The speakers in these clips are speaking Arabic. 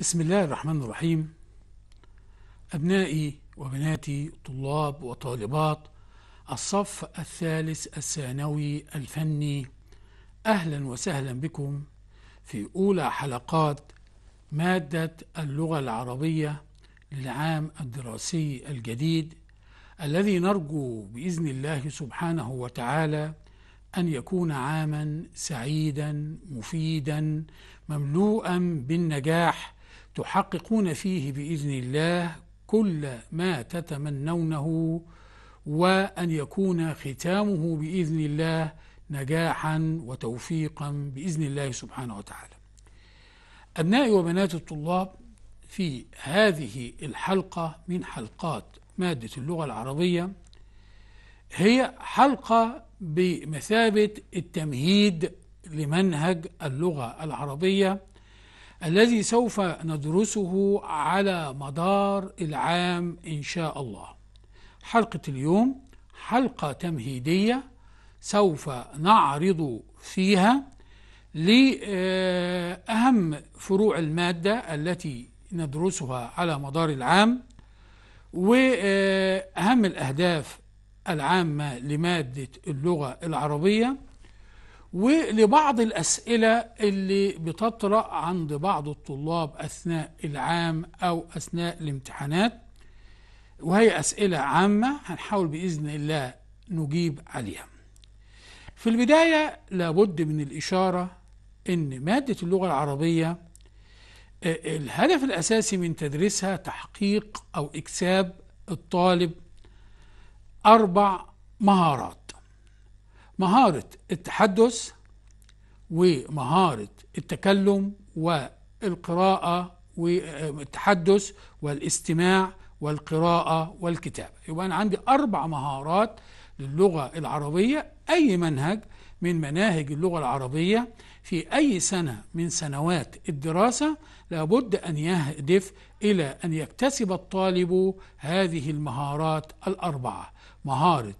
بسم الله الرحمن الرحيم أبنائي وبناتي طلاب وطالبات الصف الثالث الثانوي الفني أهلا وسهلا بكم في أولى حلقات مادة اللغة العربية للعام الدراسي الجديد الذي نرجو بإذن الله سبحانه وتعالى أن يكون عاما سعيدا مفيدا مملوءا بالنجاح تحققون فيه باذن الله كل ما تتمنونه وان يكون ختامه باذن الله نجاحا وتوفيقا باذن الله سبحانه وتعالى. ابنائي وبنات الطلاب في هذه الحلقه من حلقات ماده اللغه العربيه هي حلقه بمثابه التمهيد لمنهج اللغه العربيه الذي سوف ندرسه على مدار العام إن شاء الله حلقة اليوم حلقة تمهيدية سوف نعرض فيها لأهم فروع المادة التي ندرسها على مدار العام وأهم الأهداف العامة لمادة اللغة العربية ولبعض الأسئلة اللي بتطرأ عند بعض الطلاب أثناء العام أو أثناء الامتحانات وهي أسئلة عامة هنحاول بإذن الله نجيب عليها في البداية لابد من الإشارة أن مادة اللغة العربية آه، الهدف الأساسي من تدريسها تحقيق أو إكساب الطالب أربع مهارات مهارة التحدث ومهارة التكلم والقراءة والتحدث والاستماع والقراءة والكتابة يبقى أنا عندي أربع مهارات للغة العربية أي منهج من مناهج اللغة العربية في أي سنة من سنوات الدراسة لابد أن يهدف إلى أن يكتسب الطالب هذه المهارات الأربعة مهارة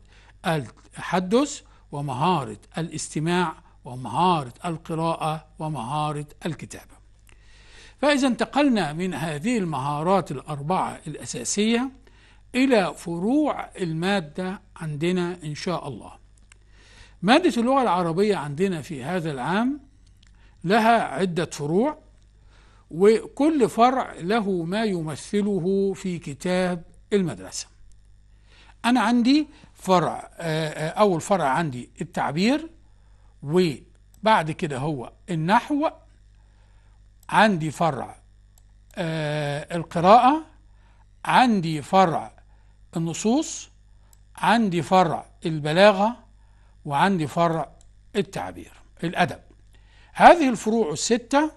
التحدث ومهارة الاستماع ومهارة القراءة ومهارة الكتابة فإذا انتقلنا من هذه المهارات الأربعة الأساسية إلى فروع المادة عندنا إن شاء الله مادة اللغة العربية عندنا في هذا العام لها عدة فروع وكل فرع له ما يمثله في كتاب المدرسة أنا عندي فرع آه، آه، أول فرع عندي التعبير وبعد كده هو النحو عندي فرع آه، القراءة عندي فرع النصوص عندي فرع البلاغة وعندي فرع التعبير الأدب هذه الفروع الستة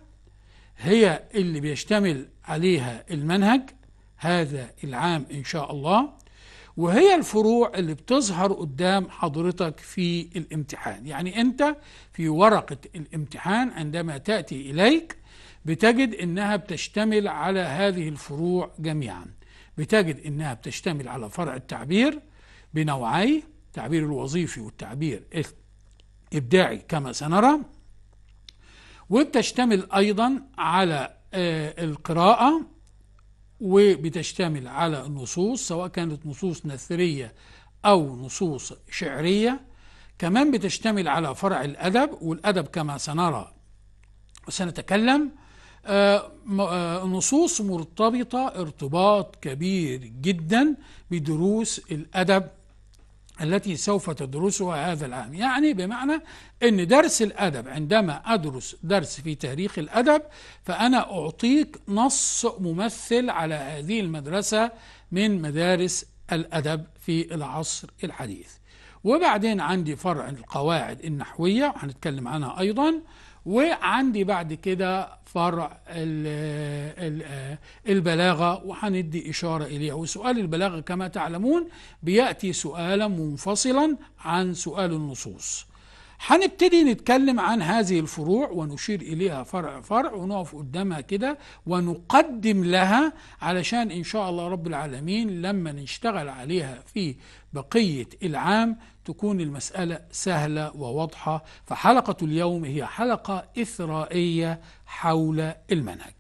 هي اللي بيشتمل عليها المنهج هذا العام إن شاء الله وهي الفروع اللي بتظهر قدام حضرتك في الامتحان يعني انت في ورقة الامتحان عندما تأتي إليك بتجد انها بتشتمل على هذه الفروع جميعا بتجد انها بتشتمل على فرع التعبير بنوعيه التعبير الوظيفي والتعبير الابداعي كما سنرى وبتشتمل ايضا على آه، القراءه وبتشتمل على النصوص سواء كانت نصوص نثرية أو نصوص شعرية كمان بتشتمل على فرع الأدب والأدب كما سنرى وسنتكلم آه، آه، نصوص مرتبطة ارتباط كبير جدا بدروس الأدب التي سوف تدرسها هذا العام يعني بمعنى أن درس الأدب عندما أدرس درس في تاريخ الأدب فأنا أعطيك نص ممثل على هذه المدرسة من مدارس الأدب في العصر الحديث وبعدين عندي فرع القواعد النحوية هنتكلم عنها أيضا وعندي بعد كده فرع البلاغة وهندي إشارة إليه وسؤال البلاغة كما تعلمون بيأتي سؤالا منفصلا عن سؤال النصوص هنبتدي نتكلم عن هذه الفروع ونشير إليها فرع فرع ونقف قدامها كده ونقدم لها علشان إن شاء الله رب العالمين لما نشتغل عليها في بقية العام تكون المسألة سهلة وواضحة فحلقة اليوم هي حلقة إثرائية حول المنهج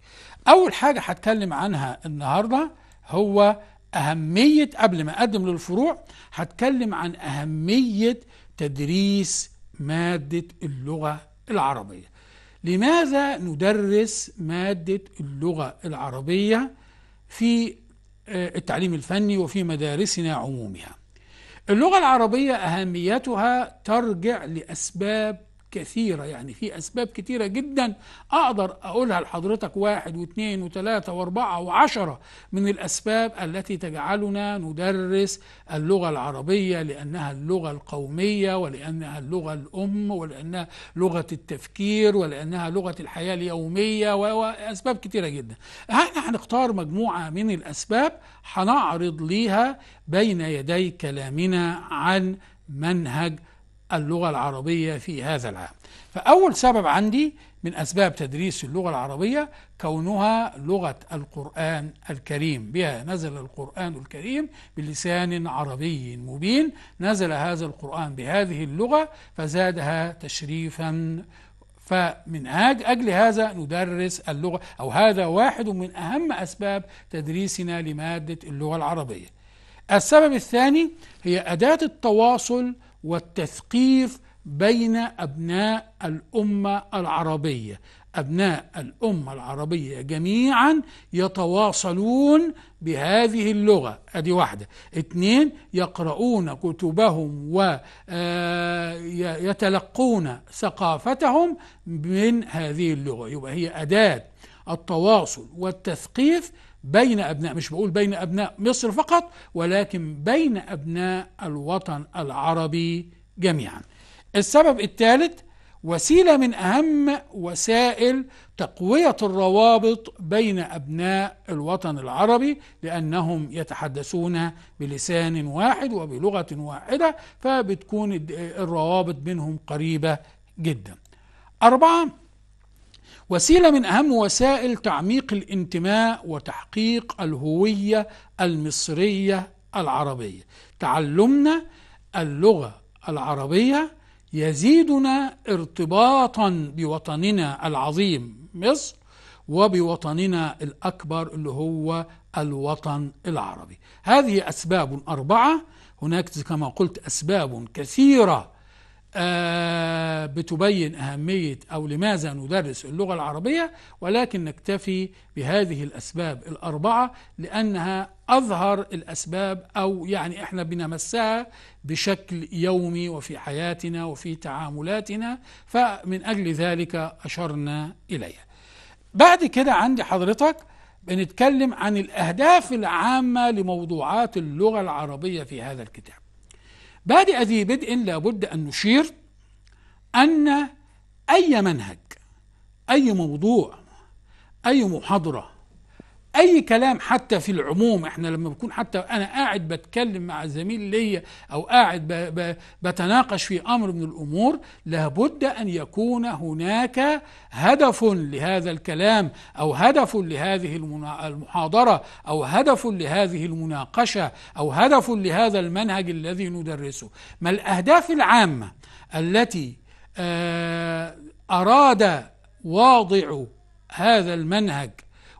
أول حاجة هتكلم عنها النهاردة هو أهمية قبل ما أقدم للفروع هتكلم عن أهمية تدريس مادة اللغة العربية لماذا ندرس مادة اللغة العربية في آه، التعليم الفني وفي مدارسنا عمومها اللغة العربية أهميتها ترجع لأسباب كثيرة يعني في أسباب كثيرة جدا أقدر أقولها لحضرتك واحد واثنين وثلاثة وأربعة وعشرة من الأسباب التي تجعلنا ندرس اللغة العربية لأنها اللغة القومية ولأنها اللغة الأم ولأنها لغة التفكير ولأنها لغة الحياة اليومية وأسباب كثيرة جدا احنا هنختار مجموعة من الأسباب هنعرض ليها بين يدي كلامنا عن منهج اللغة العربية في هذا العام فأول سبب عندي من أسباب تدريس اللغة العربية كونها لغة القرآن الكريم بها نزل القرآن الكريم بلسان عربي مبين نزل هذا القرآن بهذه اللغة فزادها تشريفا فمن أجل هذا ندرس اللغة أو هذا واحد من أهم أسباب تدريسنا لمادة اللغة العربية السبب الثاني هي أداة التواصل والتثقيف بين أبناء الأمة العربية أبناء الأمة العربية جميعا يتواصلون بهذه اللغة أدي واحدة اثنين يقرؤون كتبهم ويتلقون آه، ثقافتهم من هذه اللغة يبقى هي أداة التواصل والتثقيف بين أبناء مش بقول بين أبناء مصر فقط ولكن بين أبناء الوطن العربي جميعا السبب الثالث وسيلة من أهم وسائل تقوية الروابط بين أبناء الوطن العربي لأنهم يتحدثون بلسان واحد وبلغة واحدة فبتكون الروابط بينهم قريبة جدا أربعة وسيلة من أهم وسائل تعميق الانتماء وتحقيق الهوية المصرية العربية تعلمنا اللغة العربية يزيدنا ارتباطا بوطننا العظيم مصر وبوطننا الأكبر اللي هو الوطن العربي هذه أسباب أربعة هناك كما قلت أسباب كثيرة آه، بتبين أهمية أو لماذا ندرس اللغة العربية ولكن نكتفي بهذه الأسباب الأربعة لأنها أظهر الأسباب أو يعني إحنا بنمسها بشكل يومي وفي حياتنا وفي تعاملاتنا فمن أجل ذلك أشرنا إليها بعد كده عندي حضرتك بنتكلم عن الأهداف العامة لموضوعات اللغة العربية في هذا الكتاب بادئ ذي بدء لابد أن نشير أن أي منهج أي موضوع أي محاضرة اي كلام حتى في العموم احنا لما بكون حتى انا قاعد بتكلم مع زميل ليا او قاعد ب ب بتناقش في امر من الامور لابد ان يكون هناك هدف لهذا الكلام او هدف لهذه المحاضره او هدف لهذه المناقشه او هدف لهذا المنهج الذي ندرسه ما الاهداف العامه التي آه، اراد واضع هذا المنهج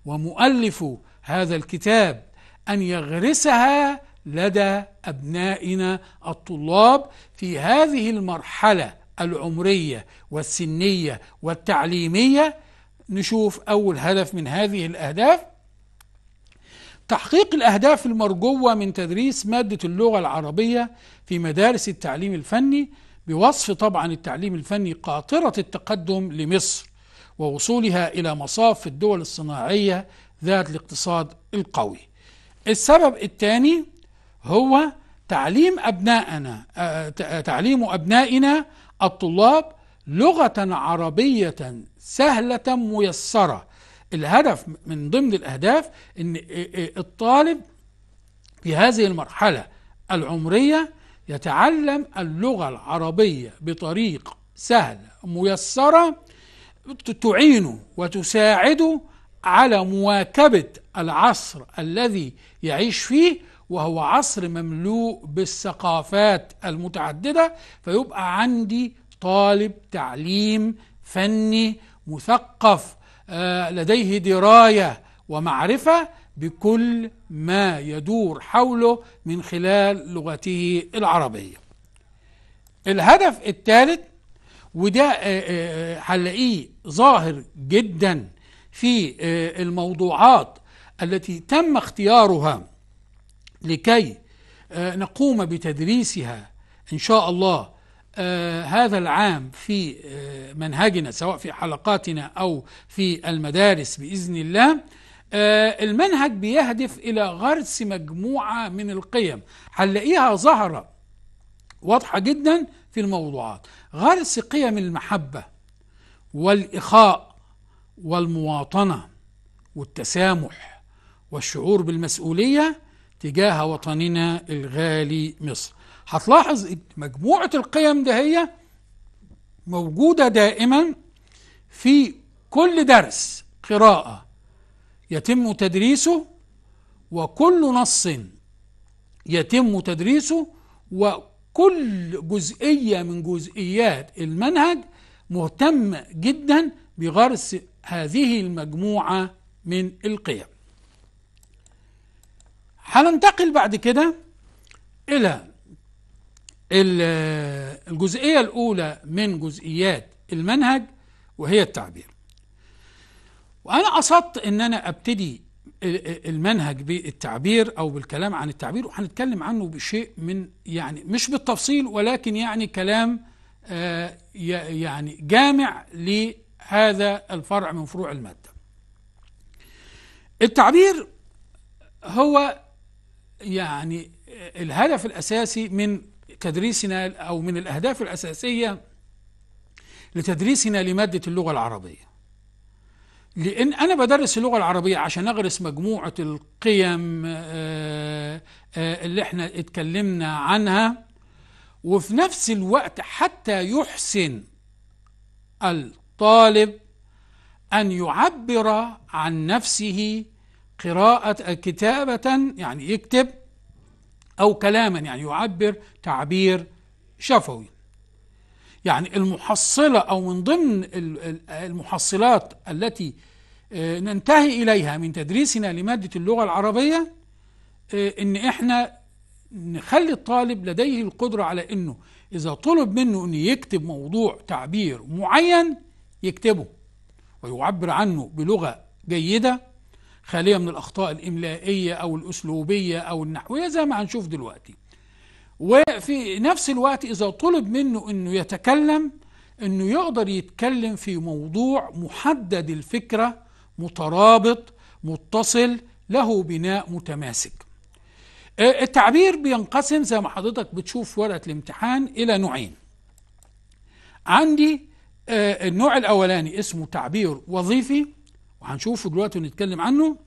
ومؤلف هذا الكتاب أن يغرسها لدى أبنائنا الطلاب في هذه المرحلة العمرية والسنية والتعليمية نشوف أول هدف من هذه الأهداف تحقيق الأهداف المرجوة من تدريس مادة اللغة العربية في مدارس التعليم الفني بوصف طبعا التعليم الفني قاطرة التقدم لمصر ووصولها إلى مصاف الدول الصناعية ذات الاقتصاد القوي السبب الثاني هو تعليم أبنائنا آه، آه، تعليم أبنائنا الطلاب لغة عربية سهلة ميسرة الهدف من ضمن الأهداف أن آه، الطالب في هذه المرحلة العمرية يتعلم اللغة العربية بطريقة سهلة ميسرة تعين وتساعد على مواكبة العصر الذي يعيش فيه وهو عصر مملوء بالثقافات المتعددة فيبقى عندي طالب تعليم فني مثقف آه، لديه دراية ومعرفة بكل ما يدور حوله من خلال لغته العربية الهدف الثالث وده آه، آه، هنلاقيه ظاهر جدا في آه، الموضوعات التي تم اختيارها لكي آه، نقوم بتدريسها ان شاء الله آه، هذا العام في منهجنا سواء في حلقاتنا او في المدارس باذن الله المنهج بيهدف الى غرس مجموعه من القيم هنلاقيها ظاهره واضحه جدا في الموضوعات غرس قيم المحبه والإخاء والمواطنة والتسامح والشعور بالمسؤولية تجاه وطننا الغالي مصر هتلاحظ مجموعة القيم ده هي موجودة دائما في كل درس قراءة يتم تدريسه وكل نص يتم تدريسه وكل جزئية من جزئيات المنهج مهتم جدا بغرس هذه المجموعة من القيم هننتقل بعد كده إلى الجزئية الأولى من جزئيات المنهج وهي التعبير وأنا قصدت أن أنا أبتدي المنهج بالتعبير أو بالكلام عن التعبير وهنتكلم عنه بشيء من يعني مش بالتفصيل ولكن يعني كلام آه، يعني جامع لهذا الفرع من فروع المادة التعبير هو يعني الهدف الأساسي من تدريسنا أو من الأهداف الأساسية لتدريسنا لمادة اللغة العربية لأن أنا بدرس اللغة العربية عشان أغرس مجموعة القيم آه، آه، اللي احنا اتكلمنا عنها وفي نفس الوقت حتى يحسن الطالب أن يعبر عن نفسه قراءة كتابة يعني يكتب أو كلاما يعني يعبر تعبير شفوي يعني المحصلة أو من ضمن المحصلات التي آه، ننتهي إليها من تدريسنا لمادة اللغة العربية آه، إن إحنا نخلي الطالب لديه القدرة على أنه إذا طلب منه أن يكتب موضوع تعبير معين يكتبه ويعبر عنه بلغة جيدة خالية من الأخطاء الإملائية أو الأسلوبية أو النحوية زي ما هنشوف دلوقتي وفي نفس الوقت إذا طلب منه أنه يتكلم أنه يقدر يتكلم في موضوع محدد الفكرة مترابط متصل له بناء متماسك التعبير بينقسم زي ما حضرتك بتشوف ورقه الامتحان الى نوعين عندي آه، النوع الاولاني اسمه تعبير وظيفي وهنشوفه دلوقتي ونتكلم عنه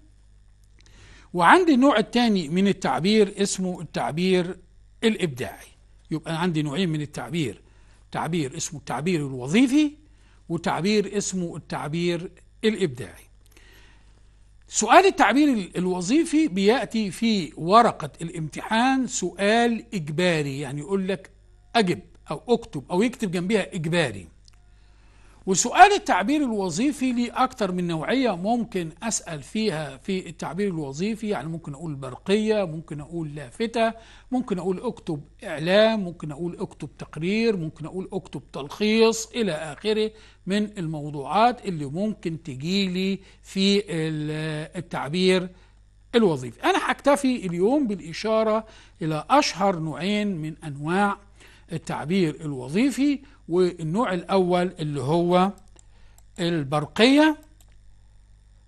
وعندي النوع الثاني من التعبير اسمه التعبير الابداعي يبقى عندي نوعين من التعبير تعبير اسمه التعبير الوظيفي وتعبير اسمه التعبير الابداعي سؤال التعبير الوظيفي بياتي في ورقه الامتحان سؤال اجباري يعني يقول لك اجب او اكتب او يكتب جنبها اجباري وسؤال التعبير الوظيفي لي أكتر من نوعية ممكن أسأل فيها في التعبير الوظيفي يعني ممكن أقول برقية ممكن أقول لافتة ممكن أقول أكتب إعلام ممكن أقول أكتب تقرير ممكن أقول أكتب تلخيص إلى آخره من الموضوعات اللي ممكن تجيلي في التعبير الوظيفي أنا هكتفي اليوم بالإشارة إلى أشهر نوعين من أنواع التعبير الوظيفي والنوع الأول اللي هو البرقية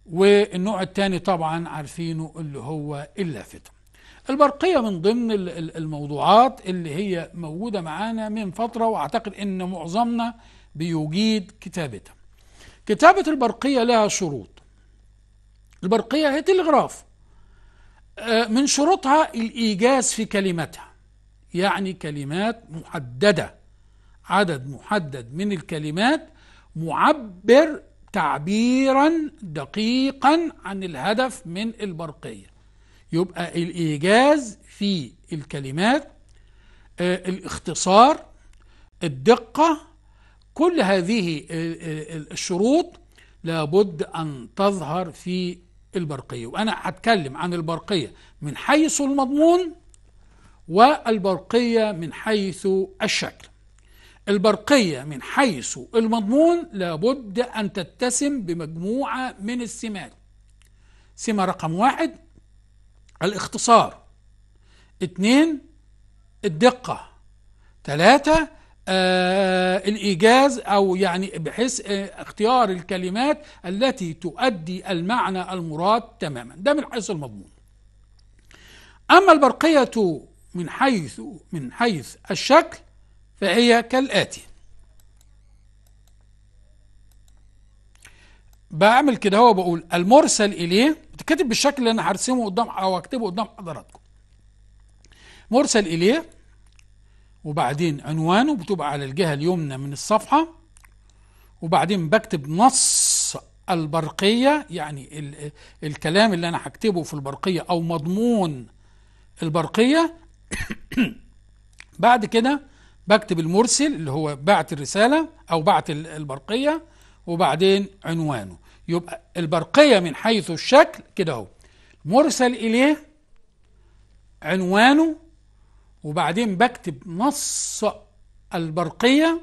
والنوع الثاني طبعا عارفينه اللي هو اللافتة البرقية من ضمن الموضوعات اللي هي موجودة معانا من فترة وأعتقد أن معظمنا بيجيد كتابتها كتابة البرقية لها شروط البرقية هي تلغراف آه، من شروطها الإيجاز في كلماتها يعني كلمات محددة عدد محدد من الكلمات معبر تعبيرا دقيقا عن الهدف من البرقية يبقى الإيجاز في الكلمات آه، الاختصار الدقة كل هذه الشروط لابد أن تظهر في البرقية وأنا هتكلم عن البرقية من حيث المضمون والبرقية من حيث الشكل البرقية من حيث المضمون لابد أن تتسم بمجموعة من السمات سمة رقم واحد الاختصار اتنين الدقة ثلاثة آه الإيجاز أو يعني بحيث آه اختيار الكلمات التي تؤدي المعنى المراد تماما ده من حيث المضمون أما البرقية من حيث من حيث الشكل فهي كالآتي بعمل كده هو بقول المرسل إليه بتكتب بالشكل اللي أنا هرسمه قدام أو أكتبه قدام حضراتكم مرسل إليه وبعدين عنوانه بتبقى على الجهة اليمنى من الصفحة وبعدين بكتب نص البرقية يعني ال الكلام اللي أنا هكتبه في البرقية أو مضمون البرقية بعد كده بكتب المرسل اللي هو بعت الرسالة أو بعت البرقية وبعدين عنوانه يبقى البرقية من حيث الشكل كده اهو مرسل إليه عنوانه وبعدين بكتب نص البرقية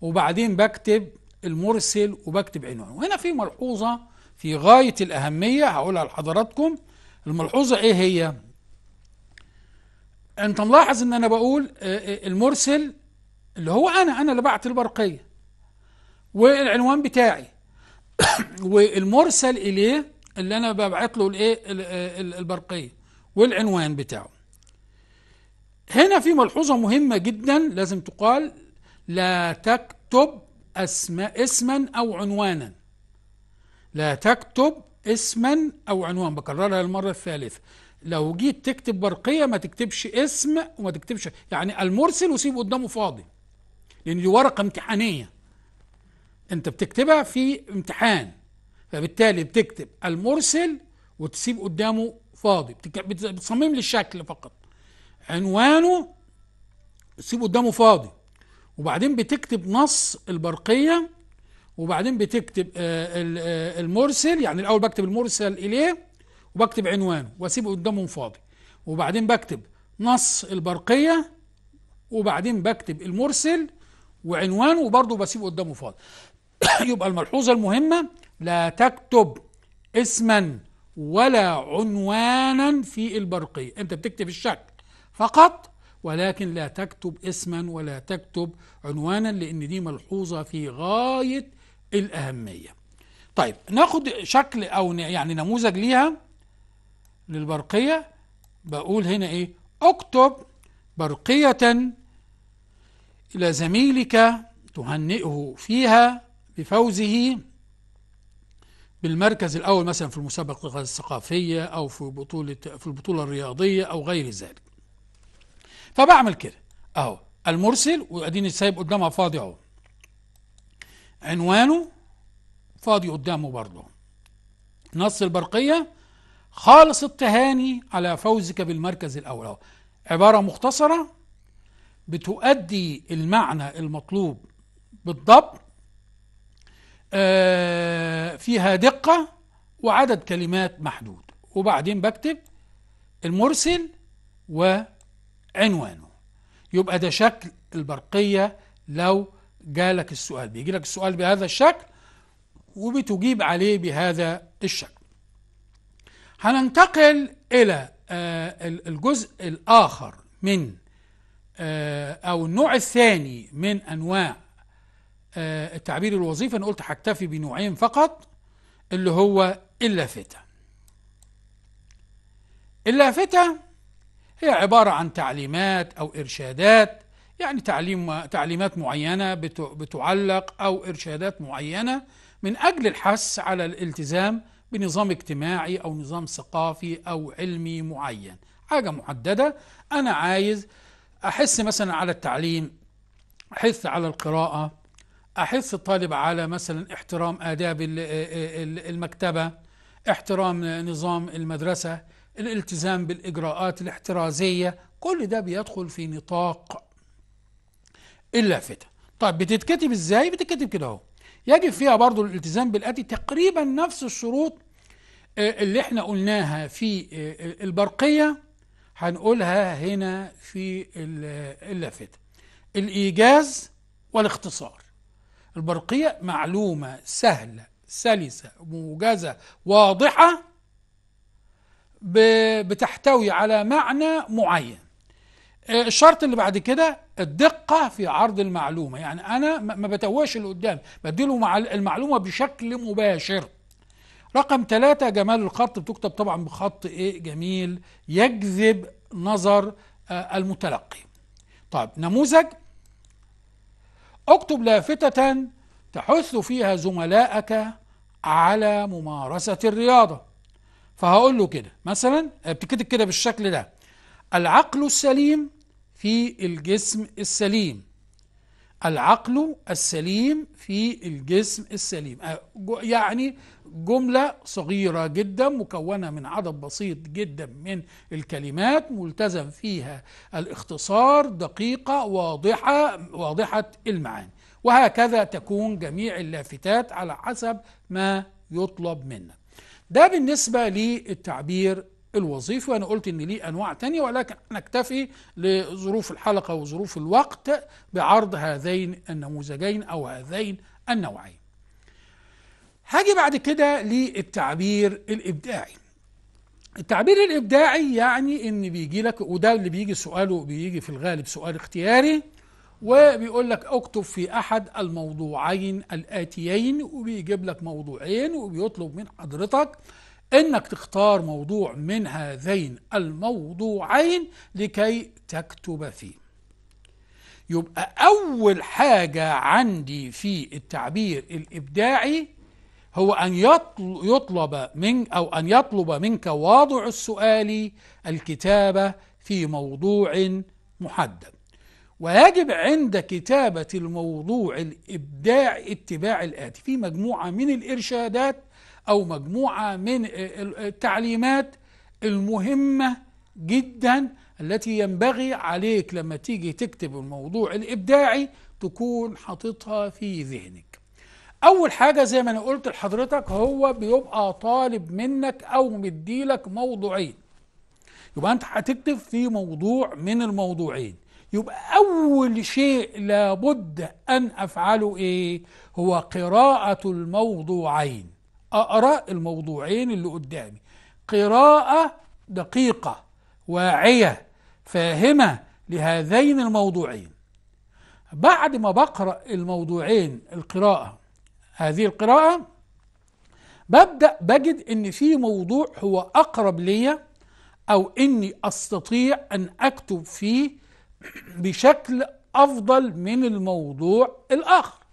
وبعدين بكتب المرسل وبكتب عنوانه هنا في ملحوظة في غاية الأهمية هقولها لحضراتكم الملحوظة إيه هي؟ انت ملاحظ ان انا بقول آه، آه، المرسل اللي هو انا انا اللي بعت البرقيه والعنوان بتاعي والمرسل اليه اللي انا ببعت له الايه آه، البرقيه والعنوان بتاعه هنا في ملحوظه مهمه جدا لازم تقال لا تكتب اسم اسما او عنوانا لا تكتب اسما او عنوان بكررها المره الثالثه لو جيت تكتب ورقية ما تكتبش اسم وما تكتبش يعني المرسل وسيبه قدامه فاضي لأن دي ورقة امتحانية أنت بتكتبها في امتحان فبالتالي بتكتب المرسل وتسيب قدامه فاضي بتصمم لي الشكل فقط عنوانه تسيب قدامه فاضي وبعدين بتكتب نص البرقية وبعدين بتكتب آه، آه، المرسل يعني الأول بكتب المرسل إليه وبكتب عنوانه واسيبه قدامهم فاضي وبعدين بكتب نص البرقية وبعدين بكتب المرسل وعنوانه وبرضه بسيبه قدامه فاضي يبقى الملحوظة المهمة لا تكتب اسما ولا عنوانا في البرقية انت بتكتب الشكل فقط ولكن لا تكتب اسما ولا تكتب عنوانا لان دي ملحوظة في غاية الأهمية طيب ناخد شكل او يعني نموذج ليها للبرقية بقول هنا إيه اكتب برقية إلى زميلك تهنئه فيها بفوزه بالمركز الأول مثلا في المسابقة الثقافية أو في بطولة في البطولة الرياضية أو غير ذلك. فبعمل كده أهو المرسل وأديني سايب قدامها فاضي أهو. عنوانه فاضي قدامه برضه. نص البرقية خالص التهاني على فوزك بالمركز الأول عبارة مختصرة بتؤدي المعنى المطلوب بالضبط آه، فيها دقة وعدد كلمات محدود وبعدين بكتب المرسل وعنوانه يبقى ده شكل البرقية لو جالك السؤال بيجي لك السؤال بهذا الشكل وبتجيب عليه بهذا الشكل هننتقل إلى آه، الجزء الآخر من آه، أو النوع الثاني من أنواع آه، التعبير الوظيفي أنا قلت هكتفي بنوعين فقط اللي هو اللافتة اللافتة هي عبارة عن تعليمات أو إرشادات يعني تعليم تعليمات معينة بتعلق أو إرشادات معينة من أجل الحث على الالتزام بنظام اجتماعي أو نظام ثقافي أو علمي معين حاجة محددة أنا عايز أحس مثلا على التعليم أحس على القراءة أحس الطالب على مثلا احترام آداب آه، آه، المكتبة احترام نظام المدرسة الالتزام بالإجراءات الاحترازية كل ده بيدخل في نطاق اللافتة طيب بتتكتب ازاي بتتكتب كده اهو يجب فيها برضو الالتزام بالآتي تقريبا نفس الشروط آه، اللي احنا قلناها في آه، آه، البرقية هنقولها هنا في اللافتة الإيجاز والاختصار البرقية معلومة سهلة سلسة موجزة واضحة بتحتوي على معنى معين الشرط اللي بعد كده الدقة في عرض المعلومة يعني أنا ما بتوهش اللي قدامي بديله المعلومة بشكل مباشر رقم ثلاثة جمال الخط بتكتب طبعا بخط ايه جميل يجذب نظر آه، المتلقي طيب نموذج اكتب لافتة تحث فيها زملائك على ممارسة الرياضة فهقول له كده مثلا بتكتب كده بالشكل ده العقل السليم في الجسم السليم العقل السليم في الجسم السليم أه، يعني جملة صغيرة جدا مكونة من عدد بسيط جدا من الكلمات ملتزم فيها الاختصار دقيقة واضحة واضحة المعاني وهكذا تكون جميع اللافتات على حسب ما يطلب منك ده بالنسبة للتعبير الوظيفي وأنا قلت إن ليه أنواع تانية ولكن نكتفي لظروف الحلقة وظروف الوقت بعرض هذين النموذجين أو هذين النوعين هاجي بعد كده للتعبير الإبداعي التعبير الإبداعي يعني إن بيجي لك وده اللي بيجي سؤاله بيجي في الغالب سؤال اختياري وبيقول لك اكتب في احد الموضوعين الاتيين وبيجيب لك موضوعين وبيطلب من حضرتك انك تختار موضوع من هذين الموضوعين لكي تكتب فيه يبقى اول حاجه عندي في التعبير الابداعي هو ان يطلب من او ان يطلب منك واضع السؤال الكتابه في موضوع محدد ويجب عند كتابه الموضوع الابداعي اتباع الاتي في مجموعه من الارشادات أو مجموعة من التعليمات المهمة جدا التي ينبغي عليك لما تيجي تكتب الموضوع الإبداعي تكون حاططها في ذهنك أول حاجة زي ما أنا قلت لحضرتك هو بيبقى طالب منك أو مديلك موضوعين يبقى أنت هتكتب في موضوع من الموضوعين يبقى أول شيء لابد أن أفعله إيه؟ هو قراءة الموضوعين أقرأ الموضوعين اللي قدامي قراءة دقيقة واعية فاهمة لهذين الموضوعين بعد ما بقرأ الموضوعين القراءة هذه القراءة ببدأ بجد إن في موضوع هو أقرب ليا أو إني أستطيع أن أكتب فيه بشكل أفضل من الموضوع الآخر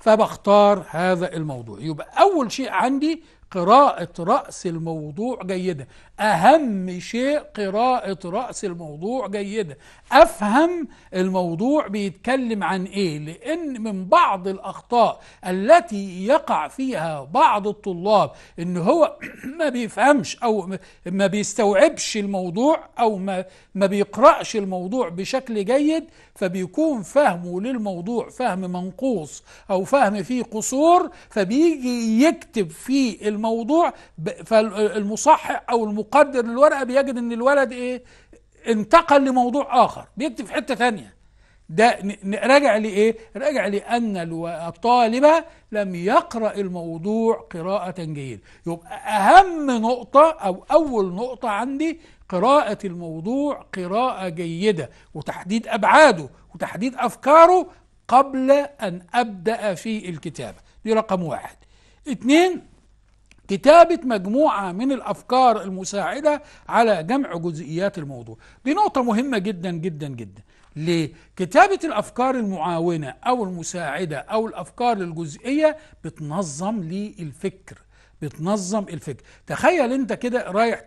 فبختار هذا الموضوع يبقى أول شيء عندي قراءة رأس الموضوع جيدة أهم شيء قراءة رأس الموضوع جيدة أفهم الموضوع بيتكلم عن إيه لأن من بعض الأخطاء التي يقع فيها بعض الطلاب إن هو ما بيفهمش أو ما بيستوعبش الموضوع أو ما, ما بيقرأش الموضوع بشكل جيد فبيكون فهمه للموضوع فهم منقوص أو فهم فيه قصور فبيجي يكتب في الموضوع فالمصحح أو المقدر للورقة بيجد أن الولد إيه انتقل لموضوع آخر بيكتب في حتة ثانية ده راجع لإيه؟ راجع لأن الطالب لم يقرأ الموضوع قراءة جيدة يبقى أهم نقطة أو أول نقطة عندي قراءة الموضوع قراءة جيدة وتحديد أبعاده وتحديد أفكاره قبل أن أبدأ في الكتابة دي رقم واحد اتنين كتابة مجموعة من الأفكار المساعدة على جمع جزئيات الموضوع دي نقطة مهمة جدا جدا جدا ليه؟ كتابة الأفكار المعاونة أو المساعدة أو الأفكار الجزئية بتنظم للفكر بتنظم الفكر تخيل انت كده رايح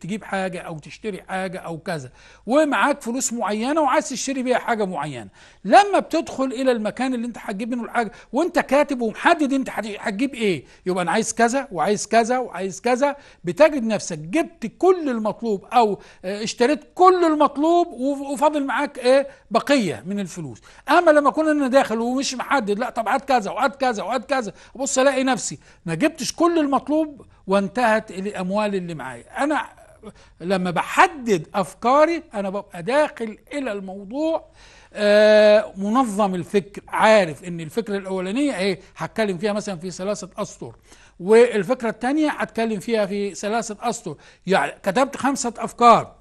تجيب حاجه او تشتري حاجه او كذا ومعاك فلوس معينه وعايز تشتري بيها حاجه معينه لما بتدخل الى المكان اللي انت هتجيب منه الحاجه وانت كاتب ومحدد انت هتجيب ايه يبقى انا عايز كذا وعايز كذا وعايز كذا بتجد نفسك جبت كل المطلوب او آه، اشتريت كل المطلوب وفاضل معاك ايه بقيه من الفلوس اما لما اكون انا داخل ومش محدد لا طب هات كذا وعاد كذا وعاد كذا بص الاقي نفسي ما جبتش كل المطلوب وانتهت الاموال اللي معايا انا لما بحدد افكاري انا ببقى داخل الى الموضوع آه منظم الفكر عارف ان الفكره الاولانيه ايه هتكلم فيها مثلا في ثلاثه اسطر والفكره الثانيه هتكلم فيها في ثلاثه اسطر يعني كتبت خمسه افكار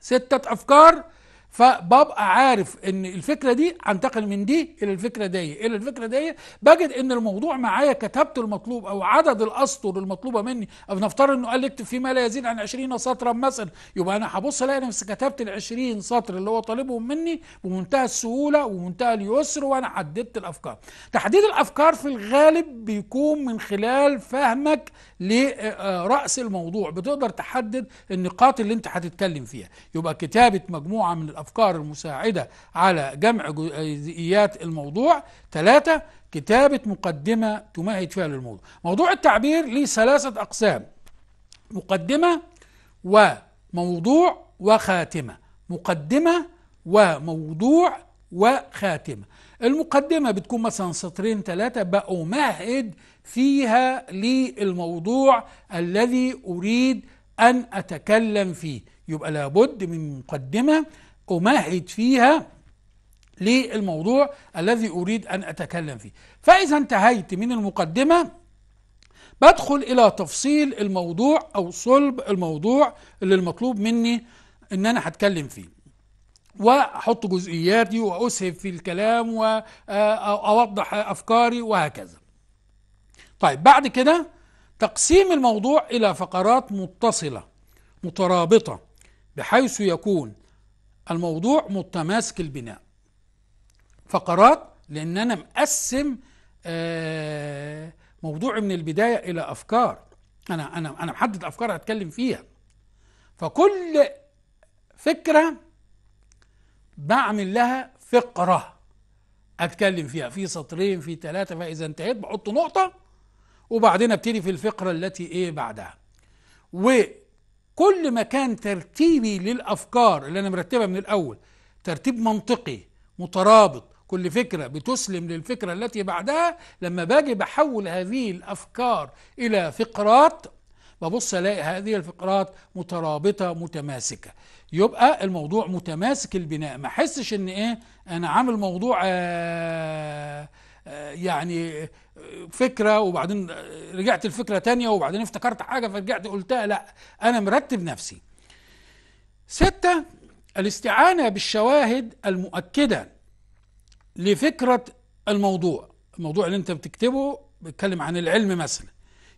سته افكار فببقى عارف ان الفكره دي انتقل من دي الى الفكره دي الى الفكره دي بجد ان الموضوع معايا كتبت المطلوب او عدد الاسطر المطلوبه مني او نفترض انه قال لي اكتب فيما لا يزيد عن 20 سطرا مثلا يبقى انا هبص الاقي نفسي كتبت ال 20 سطر اللي هو طالبهم مني بمنتهى السهوله ومنتهى اليسر وانا حددت الافكار. تحديد الافكار في الغالب بيكون من خلال فهمك لراس آه، آه، الموضوع بتقدر تحدد النقاط اللي انت هتتكلم فيها يبقى كتابه مجموعه من الأفكار المساعدة على جمع جزئيات الموضوع ثلاثة كتابة مقدمة تمهد فيها للموضوع موضوع التعبير ليه ثلاثة أقسام مقدمة وموضوع وخاتمة مقدمة وموضوع وخاتمة المقدمة بتكون مثلا سطرين ثلاثة بأمهد فيها للموضوع الذي أريد أن أتكلم فيه يبقى لابد من مقدمة أمهد فيها للموضوع الذي أريد أن أتكلم فيه فإذا انتهيت من المقدمة بدخل إلى تفصيل الموضوع أو صلب الموضوع اللي المطلوب مني إن أنا هتكلم فيه واحط جزئياتي واسهب في الكلام واوضح افكاري وهكذا طيب بعد كده تقسيم الموضوع الى فقرات متصله مترابطه بحيث يكون الموضوع متماسك البناء فقرات لأن أنا مقسم آه، موضوعي من البداية إلى أفكار أنا أنا أنا محدد أفكار هتكلم فيها فكل فكرة بعمل لها فقرة أتكلم فيها في سطرين في ثلاثة فإذا انتهيت بحط نقطة وبعدين ابتدي في الفقرة التي إيه بعدها و كل ما كان ترتيبي للأفكار اللي أنا مرتبها من الأول ترتيب منطقي مترابط كل فكرة بتسلم للفكرة التي بعدها لما باجي بحول هذه الأفكار إلى فقرات ببص الاقي هذه الفقرات مترابطه متماسكه يبقى الموضوع متماسك البناء ما احسش ان ايه انا عامل موضوع آه آه، يعني آه، فكرة وبعدين آه، رجعت الفكرة تانية وبعدين افتكرت حاجة فرجعت قلتها لا أنا مرتب نفسي ستة الاستعانة بالشواهد المؤكدة لفكرة الموضوع الموضوع اللي انت بتكتبه بيتكلم عن العلم مثلا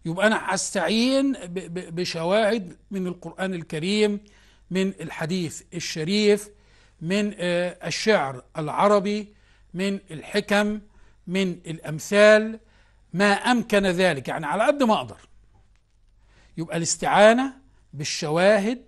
يبقى انا هستعين بشواهد من القرآن الكريم من الحديث الشريف من الشعر العربي من الحكم من الأمثال ما أمكن ذلك يعني على قد ما أقدر يبقى الاستعانة بالشواهد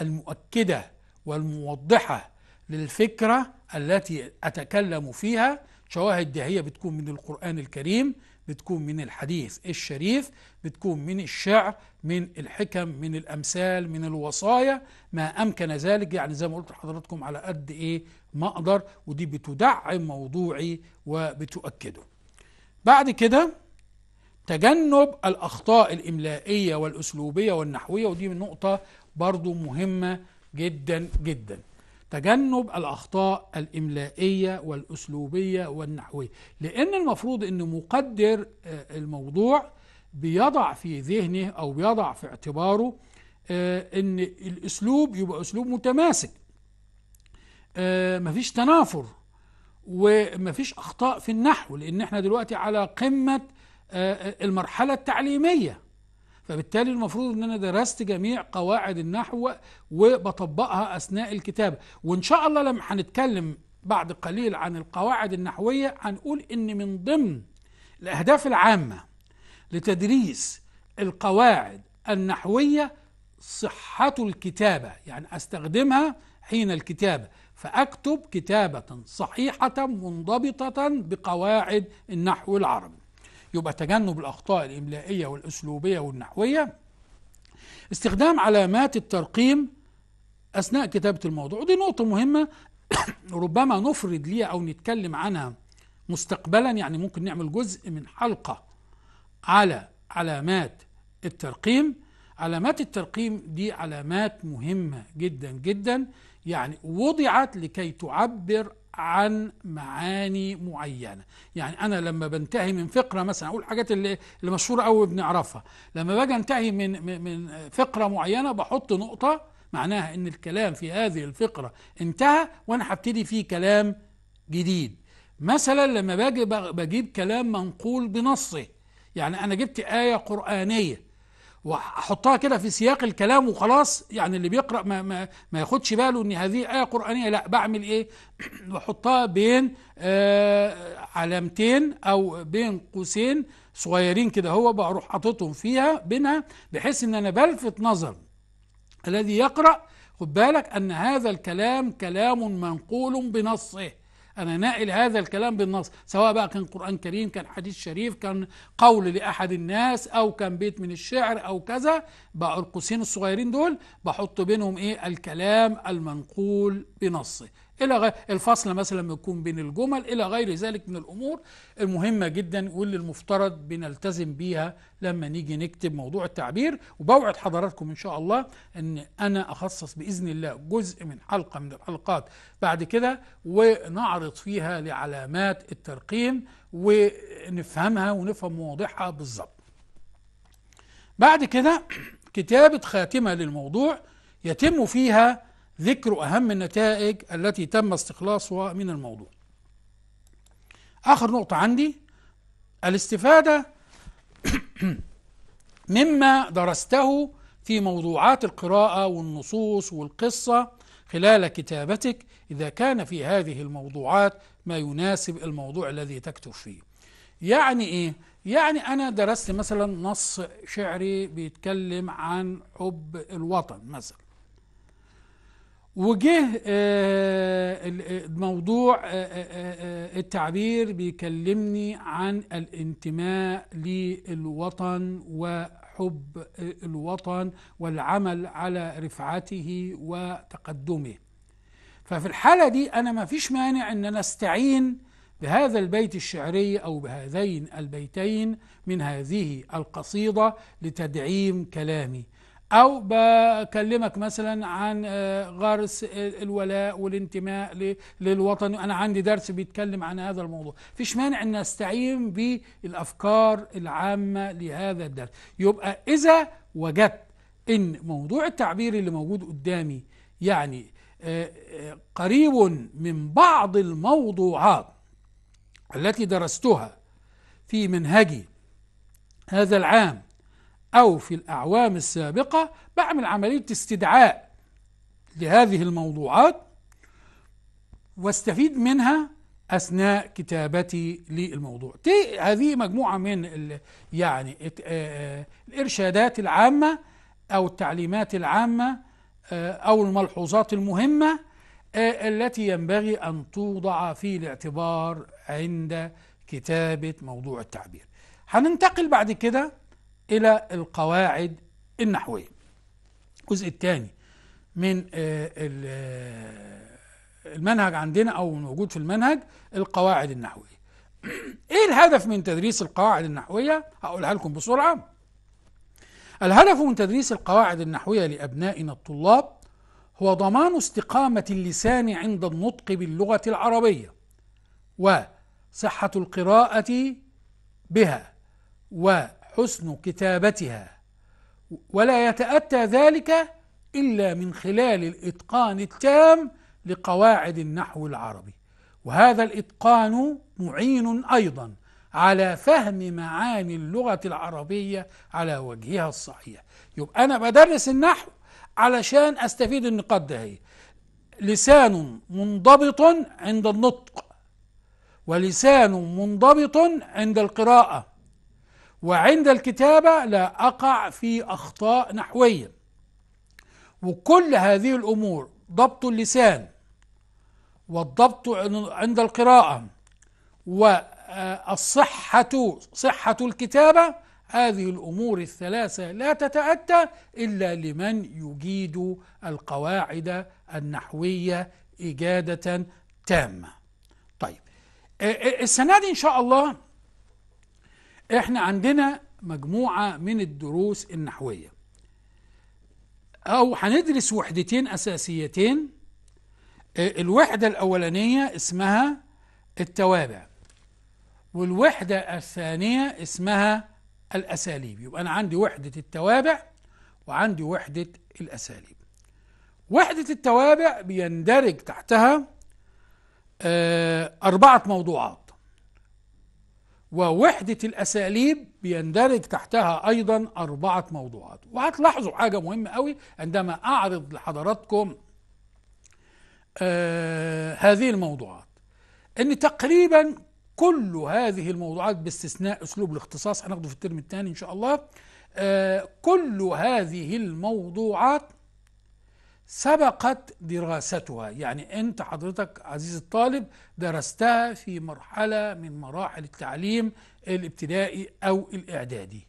المؤكدة والموضحة للفكرة التي أتكلم فيها شواهد دي هي بتكون من القرآن الكريم بتكون من الحديث الشريف بتكون من الشعر من الحكم من الأمثال من الوصايا ما أمكن ذلك يعني زي ما قلت لحضراتكم على قد إيه ما أقدر ودي بتدعم موضوعي وبتؤكده بعد كده تجنب الأخطاء الإملائية والأسلوبية والنحوية ودي من نقطة برضو مهمة جدا جدا تجنب الأخطاء الإملائية والأسلوبية والنحوية لأن المفروض أن مقدر آه، الموضوع بيضع في ذهنه أو بيضع في اعتباره آه، أن الأسلوب يبقى أسلوب متماسك آه، مفيش تنافر ومفيش اخطاء في النحو لان احنا دلوقتي على قمه آه، آه، المرحله التعليميه فبالتالي المفروض ان انا درست جميع قواعد النحو وبطبقها اثناء الكتابه وان شاء الله لما هنتكلم بعد قليل عن القواعد النحويه هنقول ان من ضمن الاهداف العامه لتدريس القواعد النحويه صحه الكتابه يعني استخدمها حين الكتابه فأكتب كتابة صحيحة منضبطة بقواعد النحو العربي يبقى تجنب الأخطاء الإملائية والأسلوبية والنحوية استخدام علامات الترقيم أثناء كتابة الموضوع ودي نقطة مهمة ربما نفرد ليها أو نتكلم عنها مستقبلا يعني ممكن نعمل جزء من حلقة على علامات الترقيم علامات الترقيم دي علامات مهمة جدا جدا يعني وضعت لكي تعبر عن معاني معينة يعني أنا لما بنتهي من فقرة مثلا أقول الحاجات اللي المشهورة أو بنعرفها لما باجي أنتهي من, من فقرة معينة بحط نقطة معناها أن الكلام في هذه الفقرة انتهى وأنا هبتدي فيه كلام جديد مثلا لما باجي بجيب كلام منقول بنصه يعني أنا جبت آية قرآنية واحطها كده في سياق الكلام وخلاص يعني اللي بيقرا ما, ما, ما ياخدش باله ان هذه ايه قرانيه لا بعمل ايه بحطها بين آه علامتين او بين قوسين صغيرين كده هو بروح حاططهم فيها بينها بحيث ان انا بلفت نظر الذي يقرا خد بالك ان هذا الكلام كلام منقول بنصه أنا ناقل هذا الكلام بالنص سواء بقى كان قرآن كريم كان حديث شريف كان قول لأحد الناس أو كان بيت من الشعر أو كذا بقى القوسين الصغيرين دول بحط بينهم إيه الكلام المنقول بنصه إلى غير الفصل مثلا يكون بين الجمل إلى غير ذلك من الأمور المهمة جدا واللي المفترض بنلتزم بيها لما نيجي نكتب موضوع التعبير وبوعد حضراتكم إن شاء الله أن أنا أخصص بإذن الله جزء من حلقة من الحلقات بعد كده ونعرض فيها لعلامات الترقيم ونفهمها ونفهم مواضيعها بالظبط بعد كده كتابة خاتمة للموضوع يتم فيها ذكر أهم النتائج التي تم استخلاصها من الموضوع آخر نقطة عندي الاستفادة مما درسته في موضوعات القراءة والنصوص والقصة خلال كتابتك إذا كان في هذه الموضوعات ما يناسب الموضوع الذي تكتب فيه يعني إيه؟ يعني أنا درست مثلا نص شعري بيتكلم عن حب الوطن مثلا وجه آه، آه، موضوع آه، التعبير بيكلمني عن الانتماء للوطن وحب الوطن والعمل على رفعته وتقدمه ففي الحالة دي أنا ما فيش مانع أن أنا أستعين بهذا البيت الشعري أو بهذين البيتين من هذه القصيدة لتدعيم كلامي أو بكلمك مثلا عن آه، غرس الولاء والانتماء للوطن أنا عندي درس بيتكلم عن هذا الموضوع فيش مانع أن أستعين بالأفكار العامة لهذا الدرس يبقى إذا وجدت أن موضوع التعبير اللي موجود قدامي يعني آه، آه، قريب من بعض الموضوعات التي درستها في منهجي هذا العام أو في الأعوام السابقة بعمل عملية استدعاء لهذه الموضوعات واستفيد منها أثناء كتابتي للموضوع هذه مجموعة من الـ يعني الإرشادات العامة أو التعليمات العامة أو الملحوظات المهمة التي ينبغي أن توضع في الاعتبار عند كتابة موضوع التعبير هننتقل بعد كده إلى القواعد النحوية الجزء الثاني من آه، آه، المنهج عندنا أو موجود في المنهج القواعد النحوية إيه الهدف من تدريس القواعد النحوية؟ هقولها لكم بسرعة الهدف من تدريس القواعد النحوية لأبنائنا الطلاب هو ضمان استقامة اللسان عند النطق باللغة العربية وصحة القراءة بها حسن كتابتها ولا يتأتى ذلك إلا من خلال الإتقان التام لقواعد النحو العربي وهذا الإتقان معين أيضا على فهم معاني اللغة العربية على وجهها الصحيح يبقى أنا بدرس النحو علشان أستفيد النقاط ده لسان منضبط عند النطق ولسان منضبط عند القراءة وعند الكتابة لا أقع في أخطاء نحوية وكل هذه الأمور ضبط اللسان والضبط عند القراءة والصحة صحة الكتابة هذه الأمور الثلاثة لا تتأتى إلا لمن يجيد القواعد النحوية إجادة تامة طيب السنة دي إن شاء الله احنا عندنا مجموعة من الدروس النحوية أو هندرس وحدتين أساسيتين آه، الوحدة الأولانية اسمها التوابع والوحدة الثانية اسمها الأساليب يبقى أنا عندي وحدة التوابع وعندي وحدة الأساليب وحدة التوابع بيندرج تحتها آه، أربعة موضوعات ووحدة الأساليب بيندرج تحتها أيضا أربعة موضوعات وهتلاحظوا حاجة مهمة قوي عندما أعرض لحضراتكم آه هذه الموضوعات أن تقريبا كل هذه الموضوعات باستثناء أسلوب الاختصاص هناخده في الترم الثاني إن شاء الله آه كل هذه الموضوعات سبقت دراستها يعني أنت حضرتك عزيز الطالب درستها في مرحلة من مراحل التعليم الابتدائي أو الإعدادي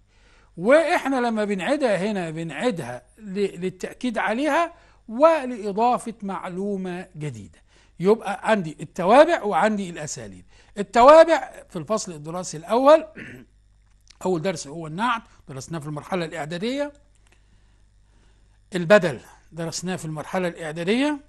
وإحنا لما بنعدها هنا بنعدها للتأكيد عليها ولإضافة معلومة جديدة يبقى عندي التوابع وعندي الأساليب التوابع في الفصل الدراسي الأول أول درس هو النعت درسناه في المرحلة الإعدادية البدل درسناه في المرحلة الإعدادية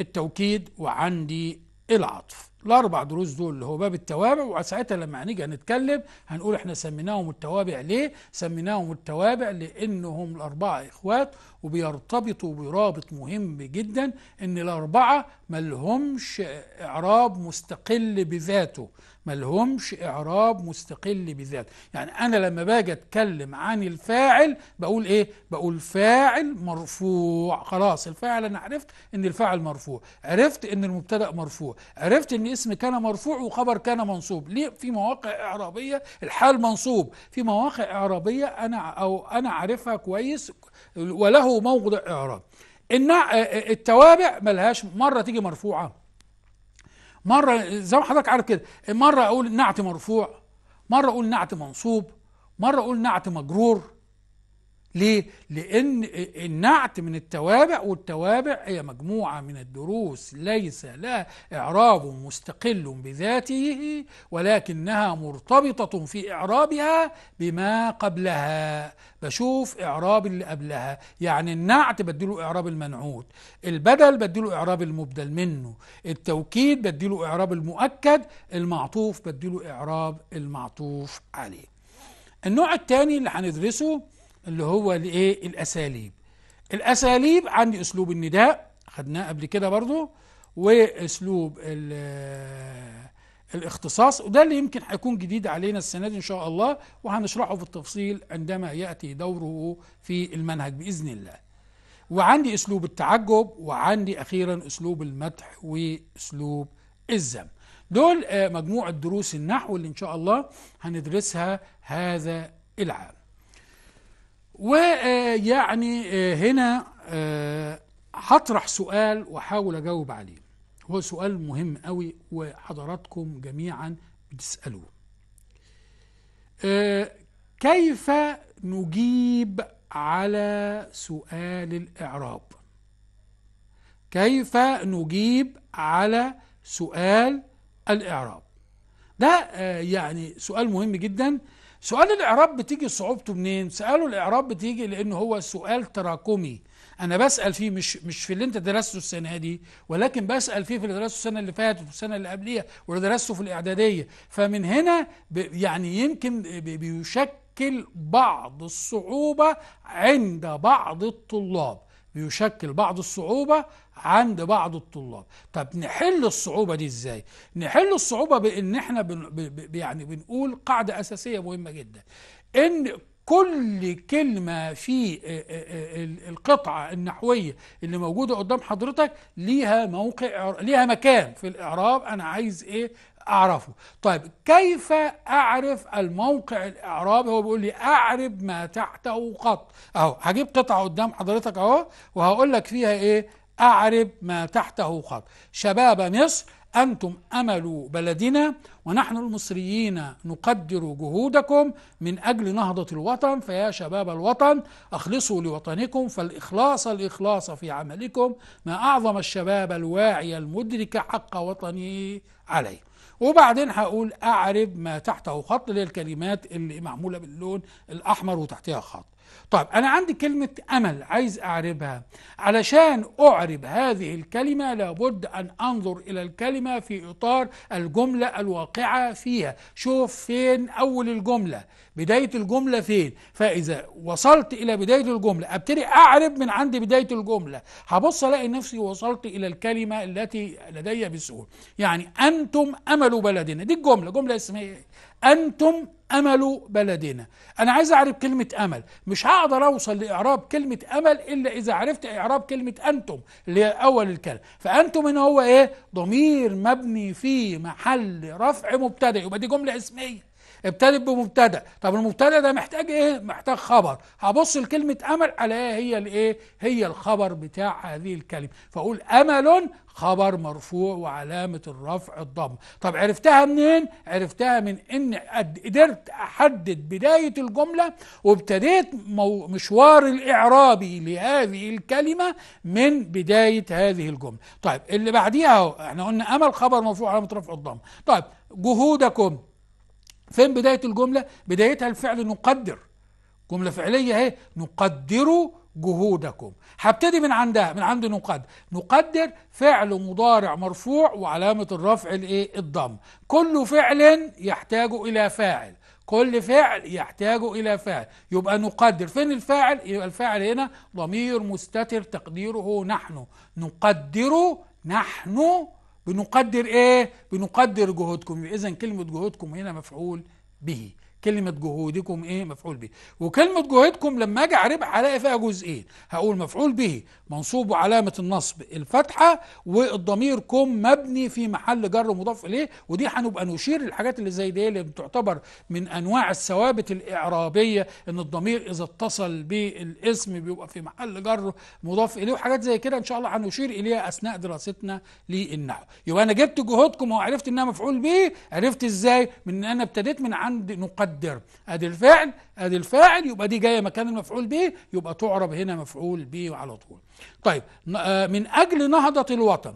التوكيد وعندي العطف الاربع دروس دول اللي هو باب التوابع وساعتها لما هنيجي هنتكلم هنقول احنا سميناهم التوابع ليه سميناهم التوابع لانهم الاربعه اخوات وبيرتبطوا برابط مهم جدا ان الاربعه لهمش اعراب مستقل بذاته لهمش اعراب مستقل بذاته يعني انا لما باجي اتكلم عن الفاعل بقول ايه بقول فاعل مرفوع خلاص الفاعل انا عرفت ان الفاعل مرفوع عرفت ان المبتدا مرفوع عرفت ان اسم كان مرفوع وخبر كان منصوب ليه في مواقع اعرابيه الحال منصوب في مواقع اعرابيه انا او انا عارفها كويس وله موضع اعراب ان آه، آه، التوابع ملهاش مره تيجي مرفوعه مره زي ما حضرتك عارف كده مره اقول نعت مرفوع مره اقول نعت منصوب مره اقول نعت مجرور ليه؟ لأن النعت من التوابع والتوابع هي مجموعة من الدروس ليس لها إعراب مستقل بذاته ولكنها مرتبطة في إعرابها بما قبلها بشوف إعراب اللي قبلها يعني النعت بديله إعراب المنعوت البدل بديله إعراب المبدل منه التوكيد بديله إعراب المؤكد المعطوف بديله إعراب المعطوف عليه النوع الثاني اللي هندرسه اللي هو الايه الاساليب الاساليب عندي اسلوب النداء خدناه قبل كده برضو واسلوب آه، الاختصاص وده اللي يمكن هيكون جديد علينا السنه دي ان شاء الله وهنشرحه في التفصيل عندما ياتي دوره في المنهج باذن الله وعندي اسلوب التعجب وعندي اخيرا اسلوب المدح واسلوب الذم دول آه، مجموعه دروس النحو اللي ان شاء الله هندرسها هذا العام ويعني آه، آه، هنا آه، هطرح سؤال واحاول اجاوب عليه هو سؤال مهم قوي وحضراتكم جميعا بتسالوه كيف نجيب على سؤال الاعراب كيف نجيب على سؤال الاعراب ده يعني سؤال مهم جدا سؤال الاعراب بتيجي صعوبته منين سؤاله الاعراب بتيجي لان هو سؤال تراكمي انا بسال فيه مش مش في اللي انت درسته السنه دي ولكن بسال فيه في اللي درسته السنه اللي فاتت والسنه اللي قبليها واللي درسته في الاعداديه فمن هنا يعني يمكن بيشكل بعض الصعوبه عند بعض الطلاب بيشكل بعض الصعوبة عند بعض الطلاب طب نحل الصعوبة دي ازاي نحل الصعوبة بان احنا بن يعني بنقول قاعدة اساسية مهمة جدا ان كل كلمة في القطعة النحوية اللي موجودة قدام حضرتك ليها موقع ليها مكان في الإعراب أنا عايز إيه أعرفه طيب كيف أعرف الموقع الإعرابي هو بيقول لي أعرب ما تحته قط أهو هجيب قطعة قدام حضرتك أهو وهقول لك فيها إيه أعرب ما تحته خط شباب مصر أنتم أمل بلدنا ونحن المصريين نقدر جهودكم من أجل نهضة الوطن فيا شباب الوطن أخلصوا لوطنكم فالإخلاص الإخلاص في عملكم ما أعظم الشباب الواعي المدرك حق وطنه عليه وبعدين هقول أعرب ما تحته خط للكلمات اللي معمولة باللون الأحمر وتحتها خط طيب أنا عندي كلمة أمل عايز أعربها علشان أعرب هذه الكلمة لابد أن أنظر إلى الكلمة في إطار الجملة الواقعة فيها شوف فين أول الجملة بداية الجملة فين فإذا وصلت إلى بداية الجملة أبتدي أعرب من عند بداية الجملة هبص ألاقي نفسي وصلت إلى الكلمة التي لدي بسهولة يعني أنتم أمل بلدنا دي الجملة جملة اسمها أنتم أمل بلدنا أنا عايز أعرف كلمة أمل مش هقدر أوصل لإعراب كلمة أمل إلا إذا عرفت إعراب كلمة أنتم اللي هي أول الكلمة فأنتم هنا هو إيه ضمير مبني في محل رفع مبتدأ يبقى دي جملة اسمية ابتدت بمبتدا طب المبتدا ده محتاج ايه محتاج خبر هبص لكلمه امل على ايه هي الايه هي الخبر بتاع هذه الكلمه فاقول امل خبر مرفوع وعلامة الرفع الضم طب عرفتها منين؟ عرفتها من ان قدرت احدد بداية الجملة وابتديت مشوار الاعرابي لهذه الكلمة من بداية هذه الجملة طيب اللي بعديها اهو احنا قلنا امل خبر مرفوع وعلامة رفع الضم طيب جهودكم فين بداية الجملة؟ بدايتها الفعل نقدر جملة فعلية اهي نقدر جهودكم هبتدي من عندها من عند نقدر نقدر فعل مضارع مرفوع وعلامة الرفع الايه الضم كل فعل يحتاج إلى فاعل كل فعل يحتاج إلى فاعل يبقى نقدر فين الفاعل؟ يبقى الفاعل هنا ضمير مستتر تقديره نحن نقدر نحن بنقدر ايه بنقدر جهودكم اذا كلمه جهودكم هنا مفعول به كلمة جهودكم إيه مفعول به وكلمة جهودكم لما أجي أعرب هلاقي فيها جزئين هقول مفعول به منصوب وعلامة النصب الفتحة والضمير كم مبني في محل جر مضاف إليه ودي هنبقى نشير للحاجات اللي زي دي اللي بتعتبر من أنواع الثوابت الإعرابية إن الضمير إذا اتصل بالاسم بيبقى في محل جر مضاف إليه وحاجات زي كده إن شاء الله هنشير إليها أثناء دراستنا للنحو يبقى أنا جبت جهودكم وعرفت إنها مفعول به عرفت إزاي من أن أنا ابتديت من عند نقد يقدر ادي الفعل ادي الفاعل يبقى دي جايه مكان المفعول به يبقى تعرب هنا مفعول به على طول طيب آه، من اجل نهضه الوطن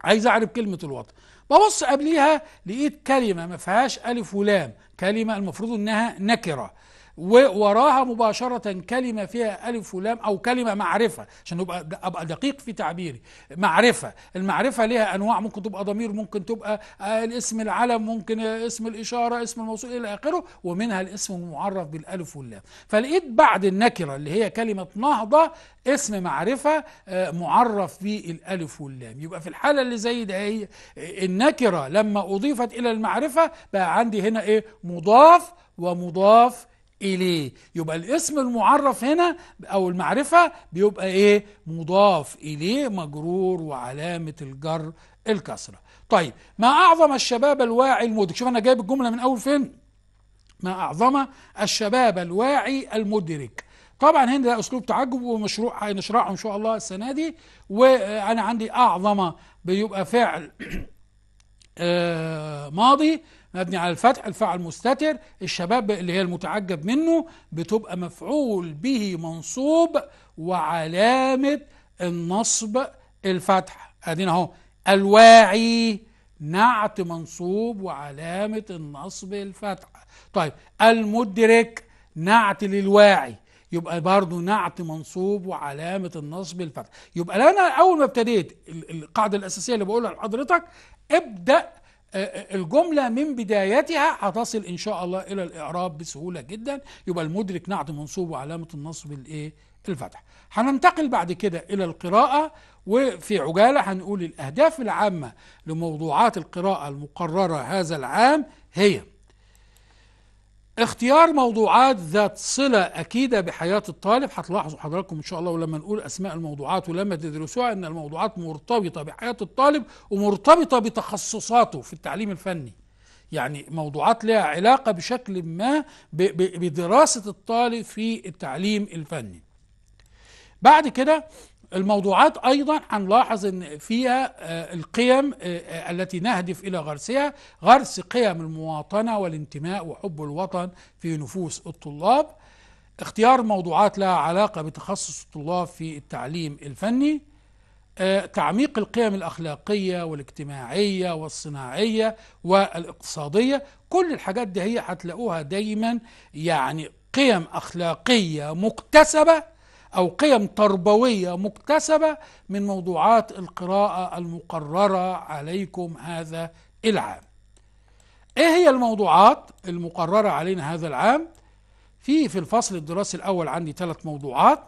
عايز اعرف كلمه الوطن ببص قبليها لقيت كلمه ما فيهاش الف ولام كلمه المفروض انها نكره ووراها مباشرة كلمة فيها ألف ولام أو كلمة معرفة عشان أبقى, أبقى دقيق في تعبيري معرفة المعرفة لها أنواع ممكن تبقى ضمير ممكن تبقى آه، الاسم العلم ممكن آه، اسم الإشارة اسم الموصول إلى آخره ومنها الاسم المعرف بالألف واللام فلقيت بعد النكرة اللي هي كلمة نهضة اسم معرفة آه، معرف بالألف واللام يبقى في الحالة اللي زي ده هي إيه، النكرة لما أضيفت إلى المعرفة بقى عندي هنا إيه مضاف ومضاف إليه يبقى الاسم المعرف هنا أو المعرفة بيبقى إيه مضاف إليه مجرور وعلامة الجر الكسرة طيب ما أعظم الشباب الواعي المدرك شوف أنا جايب الجملة من أول فين ما أعظم الشباب الواعي المدرك طبعا هنا ده اسلوب تعجب ومشروع هنشرحه ان شاء الله السنه دي وانا عندي اعظم بيبقى فعل آه، ماضي مبني على الفتح الفعل مستتر الشباب اللي هي المتعجب منه بتبقى مفعول به منصوب وعلامة النصب الفتح ادينا اهو الواعي نعت منصوب وعلامة النصب الفتح طيب المدرك نعت للواعي يبقى برضه نعت منصوب وعلامة النصب الفتح يبقى أنا أول ما ابتديت القاعدة الأساسية اللي بقولها لحضرتك ابدأ آه، آه، الجملة من بدايتها هتصل إن شاء الله إلى الإعراب بسهولة جدا يبقى المدرك نعت منصوب وعلامة النصب الإيه؟ الفتح هننتقل بعد كده إلى القراءة وفي عجالة هنقول الأهداف العامة لموضوعات القراءة المقررة هذا العام هي اختيار موضوعات ذات صلة أكيدة بحياة الطالب هتلاحظوا حضراتكم إن شاء الله ولما نقول أسماء الموضوعات ولما تدرسوها أن الموضوعات مرتبطة بحياة الطالب ومرتبطة بتخصصاته في التعليم الفني يعني موضوعات لها علاقة بشكل ما بدراسة الطالب في التعليم الفني بعد كده الموضوعات أيضا هنلاحظ أن فيها آه، القيم آه، آه، التي نهدف إلى غرسها غرس قيم المواطنة والانتماء وحب الوطن في نفوس الطلاب اختيار موضوعات لها علاقة بتخصص الطلاب في التعليم الفني تعميق القيم الأخلاقية والاجتماعية والصناعية والاقتصادية كل الحاجات دي هي هتلاقوها دايما يعني قيم أخلاقية مكتسبة أو قيم تربوية مكتسبة من موضوعات القراءة المقررة عليكم هذا العام إيه هي الموضوعات المقررة علينا هذا العام؟ في في الفصل الدراسي الأول عندي ثلاث موضوعات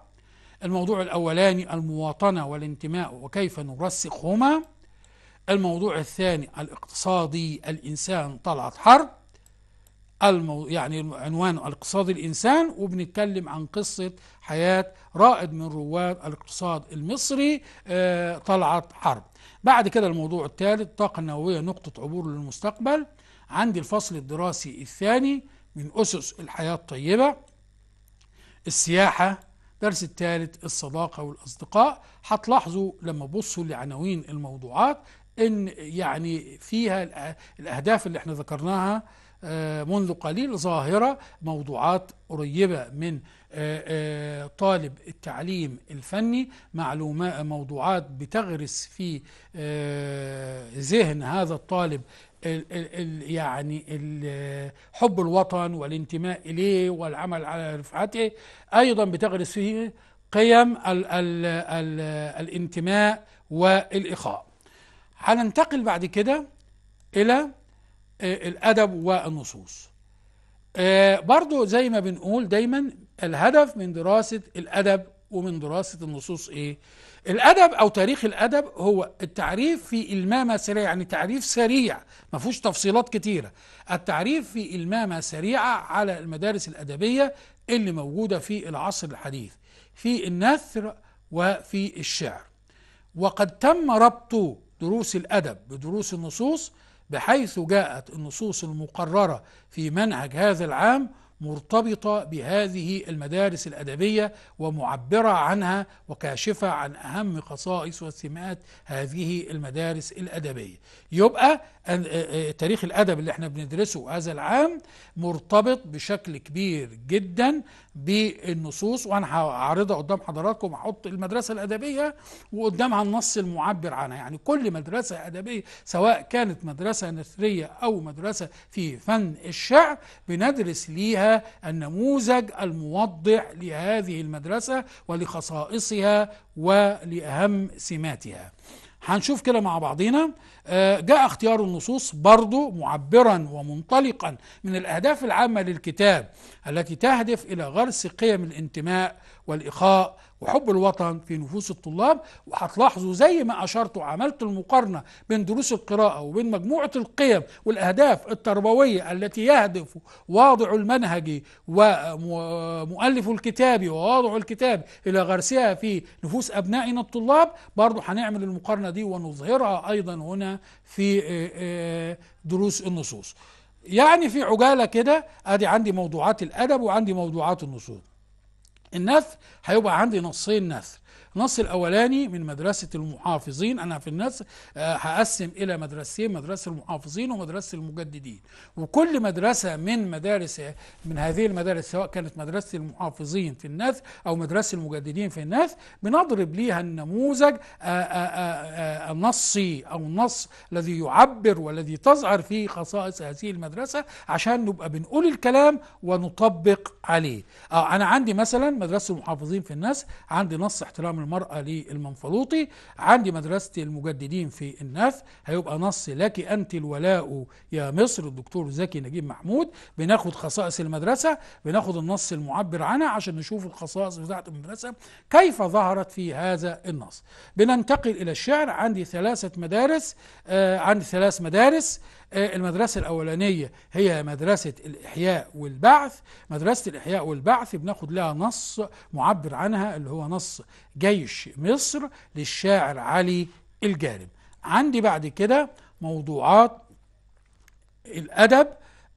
الموضوع الأولاني المواطنة والانتماء وكيف نرسخهما الموضوع الثاني الاقتصادي الإنسان طلعت حرب المو... يعني عنوان الاقتصاد الإنسان وبنتكلم عن قصة حياة رائد من رواد الاقتصاد المصري آه، طلعت حرب بعد كده الموضوع الثالث الطاقة النووية نقطة عبور للمستقبل عندي الفصل الدراسي الثاني من أسس الحياة الطيبة السياحة درس الثالث الصداقة والأصدقاء هتلاحظوا لما بصوا لعناوين الموضوعات ان يعني فيها الاهداف اللي احنا ذكرناها آه، منذ قليل ظاهرة موضوعات قريبة من آه، آه، طالب التعليم الفني موضوعات بتغرس في ذهن هذا الطالب يعني حب الوطن والانتماء إليه والعمل على رفعته أيضا بتغرس فيه قيم الـ الـ الـ الانتماء والإخاء هننتقل بعد كده إلى آه، الأدب والنصوص آه، برضو زي ما بنقول دايما الهدف من دراسة الأدب ومن دراسة النصوص إيه؟ الأدب أو تاريخ الأدب هو التعريف في إلمامة سريعة يعني تعريف سريع ما فيهوش تفصيلات كتيرة التعريف في إلمامة سريعة على المدارس الأدبية اللي موجودة في العصر الحديث في النثر وفي الشعر وقد تم ربط دروس الأدب بدروس النصوص بحيث جاءت النصوص المقررة في منهج هذا العام مرتبطة بهذه المدارس الأدبية ومعبرة عنها وكاشفة عن أهم خصائص وسمات هذه المدارس الأدبية يبقى تاريخ الأدب اللي احنا بندرسه هذا العام مرتبط بشكل كبير جدا بالنصوص وانا هعرضها قدام حضراتكم احط المدرسه الادبيه وقدامها النص المعبر عنها يعني كل مدرسه ادبيه سواء كانت مدرسه نثريه او مدرسه في فن الشعر بندرس ليها النموذج الموضح لهذه المدرسه ولخصائصها ولاهم سماتها هنشوف كده مع بعضينا آه، جاء اختيار النصوص برضو معبرا ومنطلقا من الأهداف العامة للكتاب التي تهدف إلى غرس قيم الانتماء والإخاء وحب الوطن في نفوس الطلاب وهتلاحظوا زي ما اشرتوا عملت المقارنه بين دروس القراءه وبين مجموعه القيم والاهداف التربويه التي يهدف واضع المنهج ومؤلف الكتاب وواضع الكتاب الى غرسها في نفوس ابنائنا الطلاب برضو هنعمل المقارنه دي ونظهرها ايضا هنا في آه، آه، دروس النصوص يعني في عجاله كده ادي عندي موضوعات الادب وعندي موضوعات النصوص النث هيبقى عندي نصين نثر النص الأولاني من مدرسة المحافظين أنا في النص آه، هقسم إلى مدرستين مدرسة المحافظين ومدرسة المجددين وكل مدرسة من مدارس من هذه المدارس سواء كانت مدرسة المحافظين في النث أو مدرسة المجددين في النث بنضرب ليها النموذج آه، آه، النصي أو النص الذي يعبر والذي تظهر فيه خصائص هذه المدرسة عشان نبقى بنقول الكلام ونطبق عليه أنا عندي مثلا مدرسة المحافظين في النث عندي نص احترام المرأة للمنفلوطي عندي مدرسة المجددين في النف هيبقى نص لك أنت الولاء يا مصر الدكتور زكي نجيب محمود بناخد خصائص المدرسة بناخد النص المعبر عنها عشان نشوف الخصائص بتاعة المدرسة كيف ظهرت في هذا النص بننتقل إلى الشعر عندي ثلاثة مدارس آه عندي ثلاث مدارس آه، المدرسة الأولانية هي مدرسة الإحياء والبعث مدرسة الإحياء والبعث بناخد لها نص معبر عنها اللي هو نص جيش مصر للشاعر علي الجارم عندي بعد كده موضوعات الأدب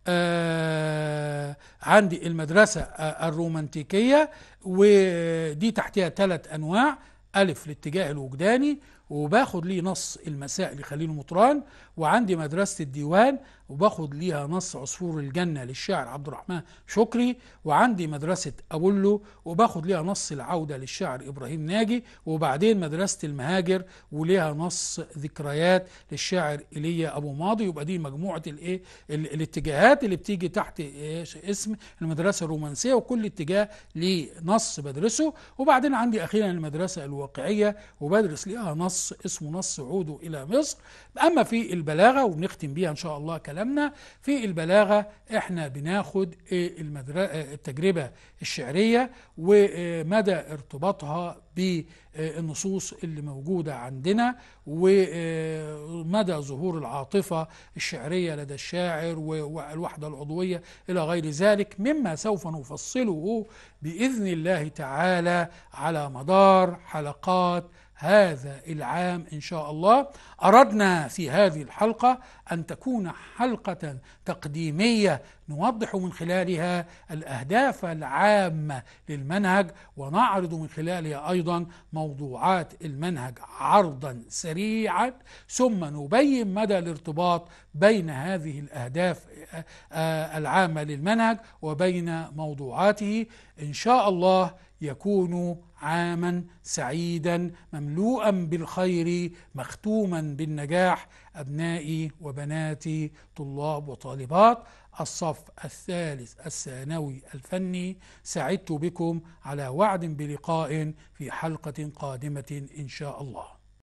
آه عندي المدرسة آه الرومانتيكية ودي تحتها ثلاث أنواع ألف الاتجاه الوجداني وباخد لي نص المساء لخليل مطران وعندي مدرسة الديوان وباخد ليها نص عصفور الجنة للشاعر عبد الرحمن شكري وعندي مدرسة أبولو وباخد ليها نص العودة للشاعر إبراهيم ناجي وبعدين مدرسة المهاجر وليها نص ذكريات للشاعر إيليا أبو ماضي يبقى دي مجموعة الإيه الاتجاهات اللي بتيجي تحت اسم المدرسة الرومانسية وكل اتجاه ليه نص بدرسه وبعدين عندي أخيرا المدرسة الواقعية وبدرس ليها نص اسمه نص عوده إلى مصر أما في البلاغة وبنختم بيها إن شاء الله كلام كلامنا في البلاغة احنا بناخد إيه إيه التجربة الشعرية ومدى ارتباطها بالنصوص اللي موجودة عندنا ومدى ظهور العاطفة الشعرية لدى الشاعر والوحدة العضوية إلى غير ذلك مما سوف نفصله بإذن الله تعالى على مدار حلقات هذا العام إن شاء الله أردنا في هذه الحلقة أن تكون حلقة تقديمية نوضح من خلالها الأهداف العامة للمنهج ونعرض من خلالها أيضا موضوعات المنهج عرضا سريعا ثم نبين مدى الارتباط بين هذه الأهداف آه، آه، العامة للمنهج وبين موضوعاته إن شاء الله يكون عاما سعيدا مملوءا بالخير مختوما بالنجاح أبنائي وبناتي طلاب وطالبات الصف الثالث الثانوي الفني سعدت بكم على وعد بلقاء في حلقة قادمة إن شاء الله